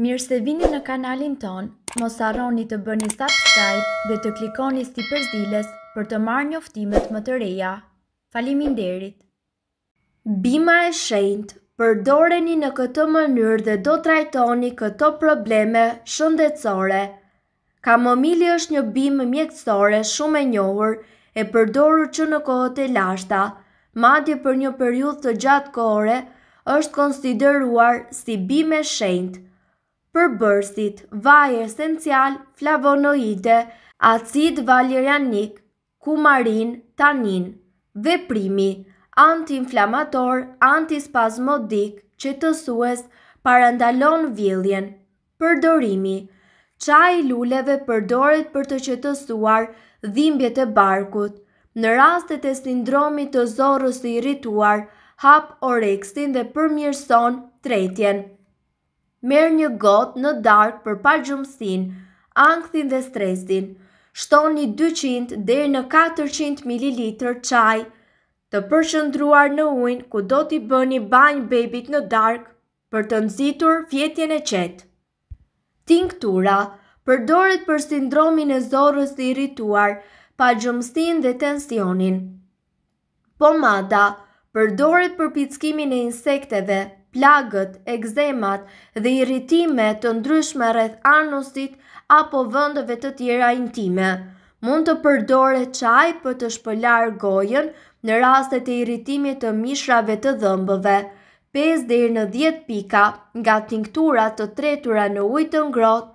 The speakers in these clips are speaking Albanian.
Mirë se vini në kanalin ton, mos arroni të bëni subscribe dhe të klikoni sti përzilës për të marrë një më të reja. Falimin derit! Bima e shend, përdoreni në këtë mënyrë dhe do trajtoni këto probleme shëndetsore. Kamomili është një bimë mjekësore shumë e njohër e përdoru që në kohët e lashta, madje për një periud të gjatë kore, është konsideruar si bime shendë për bërësit, vaj esencial, flavonoide, acid valerianik, kumarin, tanin, veprimi, antiinflamator, antispazmodik, qetësues, parandalon vjelljen, përdorimi, qaj luleve përdoret për të qetësuar dhimbjet e barkut, në rastet e sindromit të zorës i rituar, hap oreksin dhe përmjërson tretjen merë një gotë në darkë për pa gjumësin, angthin dhe stresin, shton një 200 dhe në 400 ml qaj të përshëndruar në ujnë ku do t'i bëni banjë bebit në darkë për të nëzitur fjetjen e qetë. Tinktura përdoret për sindromin e zorës të irrituar, pa gjumësin dhe tensionin. Pomada përdoret për pickimin e insekteve, plagët, egzemat dhe irritime të ndryshme rreth anusit apo vëndëve të tjera intime. Mund të përdore qaj për të shpëlar gojen në rastet e irritimit të mishrave të dhëmbëve, 5 në 10 pika nga tinktura të tretura në ujtë ngrot,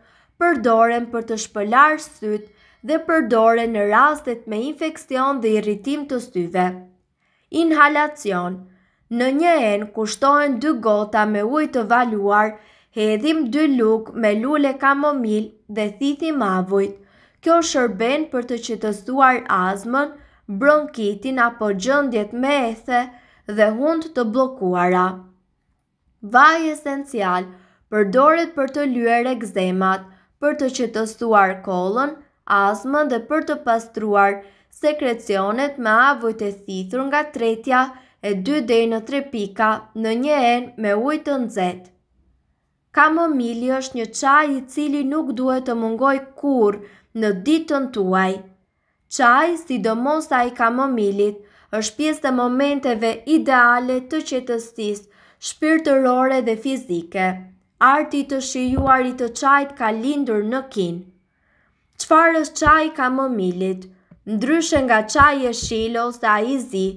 përdoren për të shpëlar syt dhe përdoren në rastet me infekcion dhe irritim të syve. Inhalacion – Në një enë kushtohen dy gota me ujtë të valuar, hedhim dy luk me lule kamomil dhe thiti mavujt. Kjo shërben për të qëtësuar azmën, bronkitin apo gjëndjet me ethe dhe hund të blokuara. Vaj esencial, përdoret për të luer e gzemat, për të qëtësuar kolën, azmën dhe për të pastruar sekrecionet me avojt e thithur nga tretja, e 2 dhe në 3 pika në një en me ujtë në zet. Kamomili është një qaj i cili nuk duhet të mungoj kur në ditën tuaj. Qaj, si do i kamomilit, është pjesë të momenteve ideale të qetëstis, shpirtërore dhe fizike. Arti të shijuarit të qajt ka lindur në kinë. Qfarës qaj kamomilit, ndryshën nga qaj e shilo sa i zi,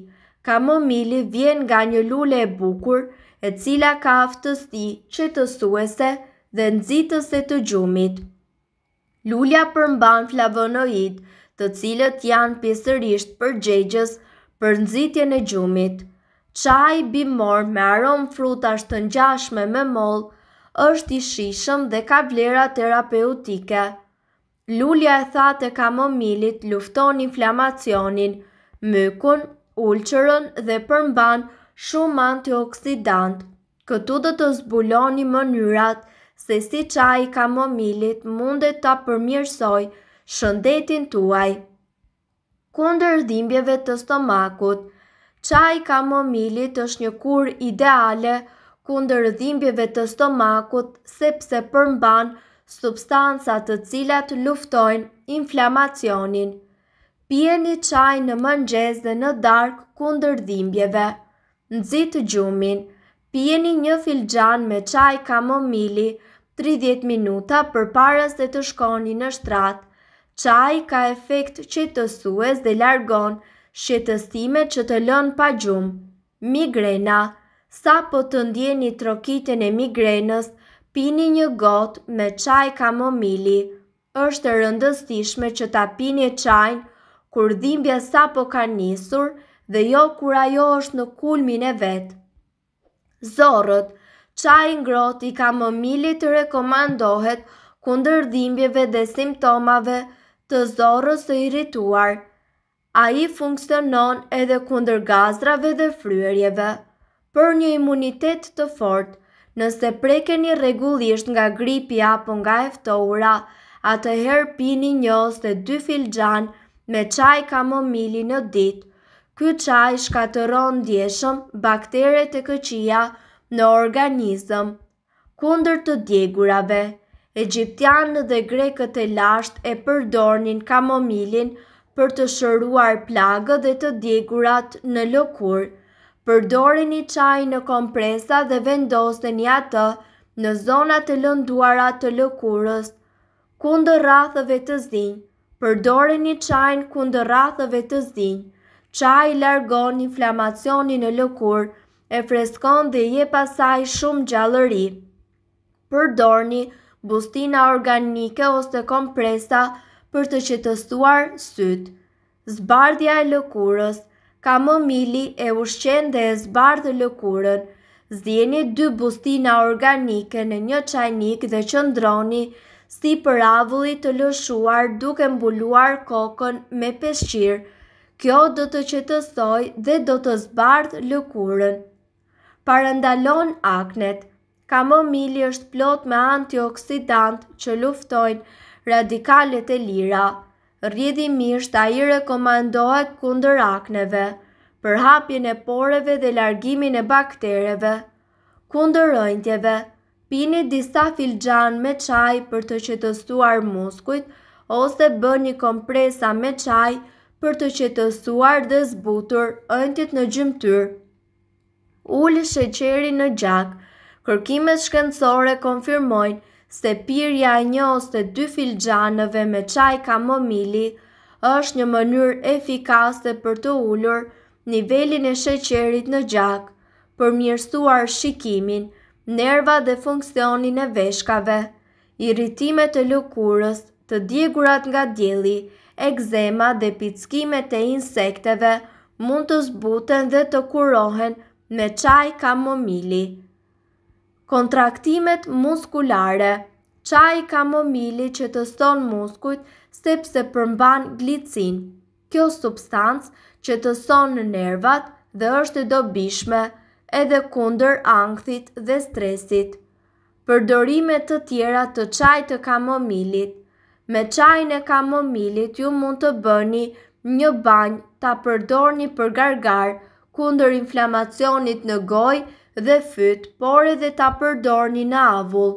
kamomili vjen nga një lule e bukur e cila ka aftësi që të suese dhe nëzitës e të gjumit. Lulja përmban flavonoid të cilët janë pjesërisht përgjegjës për nëzitje e gjumit. Qaj bimor me aromë frutash të njashme me mollë është i shishëm dhe ka vlera terapeutike. Lulja e tha të kamomilit lufton inflamacionin, mykun ulqërën dhe përmban shumë antioksidant. Këtu dhe të zbuloni mënyrat se si qaj kamomilit mundet të përmjërsoj shëndetin tuaj. Kunder dhimbjeve të stomakut, qaj kamomilit është një kur ideale kunder dhimbjeve të stomakut sepse përmban substancat të cilat luftojnë inflamacionin një qaj në mëngjes dhe në dark kundër dhimbjeve. Nëzit gjumin, pje një filxan me qaj kamomili 30 minuta për paras dhe të shkoni në shtrat. Qaj ka efekt që të sues dhe largon, shqetësime që të lën pa gjum. Migrena Sa po të ndjeni trokitën e migrenës, pini një gotë me qaj kamomili. Êshtë rëndësishme që ta pini qajnë kur dhimbja sa po ka njësur dhe jo kur ajo është në kulmin e vetë. Zorët, qaj ngrot i ka më mili të rekomandohet kunder dhimbjeve dhe simptomave të zorës të irrituar. A i funksionon edhe kunder gazrave dhe fryerjeve. Për një imunitet të fort, nëse prekeni regullisht nga gripi apo nga atë atëherë pini njës dhe dy filxanë me qaj kamomili në dit. Ky qaj shkateron djeshëm bakteret të këqia në organizëm. Kunder të djegurave, egyptianë dhe grekët e lasht e përdornin kamomilin për të shëruar plagë dhe të djegurat në lëkur. Përdorin i qaj në kompresa dhe vendosin i atë në zonat e lënduara të lëkurës. Kunder rathëve të zinë, përdore një qajnë kundë rathëve të zinjë, qaj largon inflamacioni në lëkur, e freskon dhe je pasaj shumë gjallëri. Përdore një bustina organike ose kompresa për të qetësuar sytë. Zbardhja e lëkurës, kamomili e ushqen dhe e zbardhë lëkurën, zdjeni dy bustina organike në një qajnik dhe qëndroni, si për avulli të lëshuar duke mbuluar kokën me peshqirë. Kjo do të qetësoj dhe do të zbardh lëkurën. Parandalon aknet. Kamomili është plot me antioksidant që luftojnë radikalet e lira. Rjedhimisht a i rekomandohet kunder akneve, për hapjën e poreve dhe largimin e baktereve, kunder rëndjeve, Pini disa filxhan me çaj për të qetësuar muskujt ose bëni një kompresa me çaj për të qetësuar dhe zbutur ëndjet në gjymtyr. Ulë sheqeri në gjak. Kërkimet shkencore konfirmojnë se pirja e një ose dy filxhanëve me çaj kamomili është një mënyrë efikase për të ulur nivelin e sheqerit në gjak, përmirësuar mjërstuar shikimin, Nerva dhe funksionin e veshkave Iritimet e lukurës, të djegurat nga djeli, ekzema dhe pizkime e insekteve mund të zbuten dhe të kurohen me qaj kamomili. Kontraktimet muskulare Qaj kamomili që të son muskujt sepse përmban glicin, kjo substancë që të son në nervat dhe është dobishme edhe kunder angthit dhe stresit. Përdorime të tjera të qaj të kamomilit. Me qaj në kamomilit ju mund të bëni një banj të përdor një përgargar kunder inflamacionit në goj dhe fyt, por edhe të përdor një në avull.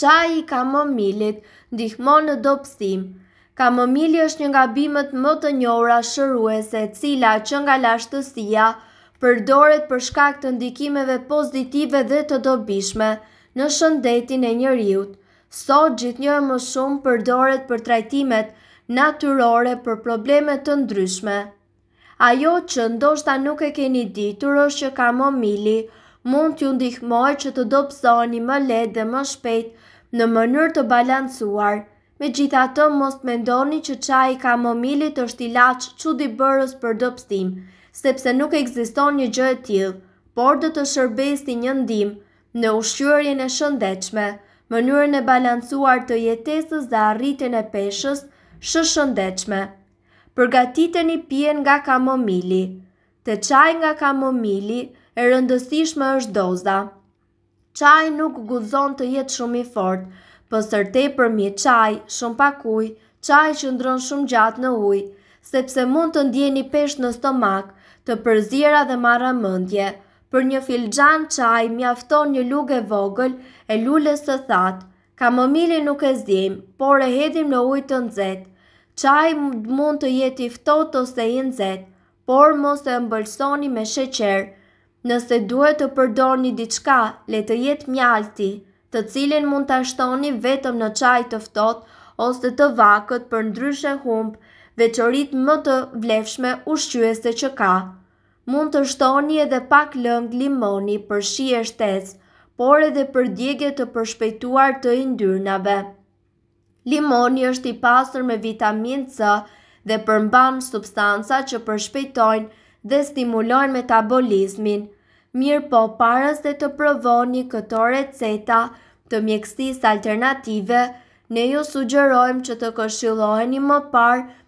Qaj i kamomilit ndihmon në dopsim. Kamomili është një nga bimet më të njora shëruese, cila që nga lashtësia përdojnë përdoret për shkak të ndikimeve pozitive dhe të dobishme në shëndetin e njëriut, Sot gjithë një më shumë përdoret për trajtimet naturore për problemet të ndryshme. Ajo që ndoshta nuk e keni ditur është që ka mund t'ju ndihmoj që të dopsoni më let dhe më shpejt në mënyrë të balancuar. Me gjitha të mos mendoni që qaj i ka është i laqë që di bërës për dopsim, sepse nuk ekziston një gjë e tillë, por do të shërbesi një ndim në ushqyerjen e shëndetshme, mënyrën e balancuar të jetesës dhe arritjen e peshës së shëndetshme. një pijen nga kamomili. Te qaj nga kamomili e rëndësishme është doza. Qaj nuk guzon të jetë shumë i fortë, po sërtej përmi çaj, shumë pak ujë, që ndronë shumë gjatë në ujë, sepse mund të ndjeni peshë në stomak, të përzira dhe marra mëndje. Për një filxan qaj mjafton një luge vogël e lullës të thatë, kamomili nuk e zim, por e hedhim në ujtë të nëzet. Qaj mund të jetë iftot ose i nëzet, por mos e mbëlsoni me sheqer. Nëse duhet të përdoni diçka, le të jetë mjalti, të cilin mund të ashtoni vetëm në qaj të ftot ose të vakët për ndryshe humpë, veçorit më të vlefshme ushqyese që ka. Mund të shtoni edhe pak lëng limoni për shi e por edhe për djegje të përshpejtuar të yndyrnave. Limoni është i pasur me vitamin C dhe përmban substanca që përshpejtojnë dhe stimulojnë metabolizmin. Mirë po para se të provoni këto receta të mjekësisë alternative, ne ju sugjerojmë që të këshillojeni më parë